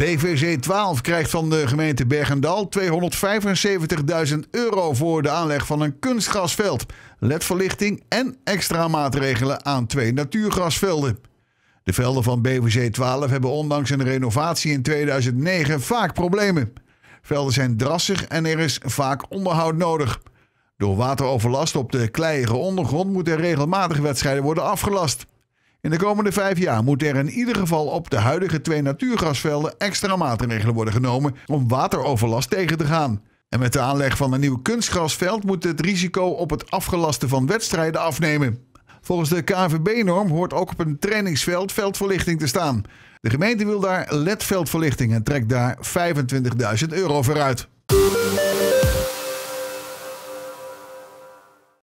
BVC 12 krijgt van de gemeente Bergendal 275.000 euro voor de aanleg van een kunstgrasveld, ledverlichting en extra maatregelen aan twee natuurgrasvelden. De velden van BVC 12 hebben ondanks een renovatie in 2009 vaak problemen. Velden zijn drassig en er is vaak onderhoud nodig. Door wateroverlast op de kleiige ondergrond moeten regelmatig wedstrijden worden afgelast. In de komende vijf jaar moet er in ieder geval op de huidige twee natuurgasvelden extra maatregelen worden genomen om wateroverlast tegen te gaan. En met de aanleg van een nieuw kunstgrasveld moet het risico op het afgelasten van wedstrijden afnemen. Volgens de kvb norm hoort ook op een trainingsveld veldverlichting te staan. De gemeente wil daar LED-veldverlichting en trekt daar 25.000 euro voor uit.